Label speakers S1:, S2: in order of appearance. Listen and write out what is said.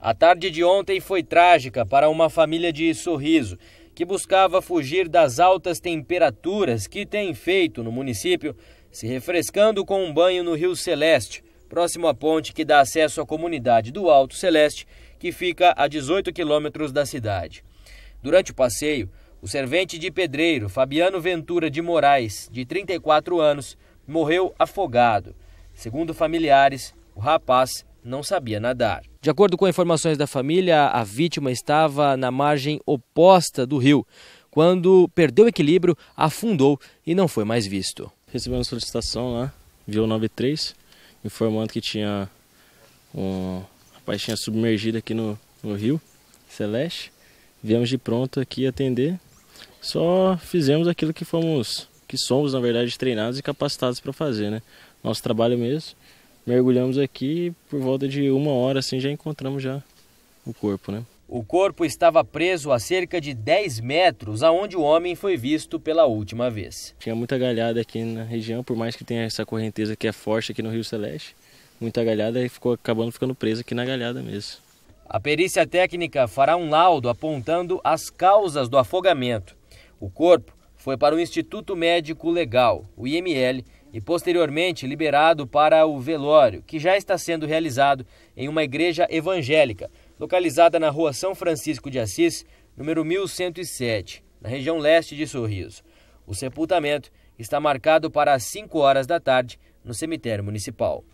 S1: A tarde de ontem foi trágica para uma família de Sorriso, que buscava fugir das altas temperaturas que tem feito no município, se refrescando com um banho no Rio Celeste, próximo à ponte que dá acesso à comunidade do Alto Celeste, que fica a 18 quilômetros da cidade. Durante o passeio, o servente de pedreiro Fabiano Ventura de Moraes, de 34 anos, morreu afogado. Segundo familiares, o rapaz não sabia nadar. De acordo com informações da família, a vítima estava na margem oposta do rio. Quando perdeu o equilíbrio, afundou e não foi mais visto. Recebemos solicitação lá,
S2: viu 93, informando que tinha um rapaz tinha submergido aqui no, no rio Celeste. Viemos de pronto aqui atender. Só fizemos aquilo que fomos, que somos na verdade treinados e capacitados para fazer, né? Nosso trabalho mesmo mergulhamos aqui por volta de uma hora assim já encontramos já o corpo, né?
S1: O corpo estava preso a cerca de 10 metros aonde o homem foi visto pela última vez.
S2: Tinha muita galhada aqui na região, por mais que tenha essa correnteza que é forte aqui no Rio Celeste, muita galhada e ficou acabando ficando preso aqui na galhada mesmo.
S1: A perícia técnica fará um laudo apontando as causas do afogamento. O corpo foi para o Instituto Médico Legal, o IML, e posteriormente liberado para o velório, que já está sendo realizado em uma igreja evangélica, localizada na rua São Francisco de Assis, número 1107, na região leste de Sorriso. O sepultamento está marcado para as 5 horas da tarde no cemitério municipal.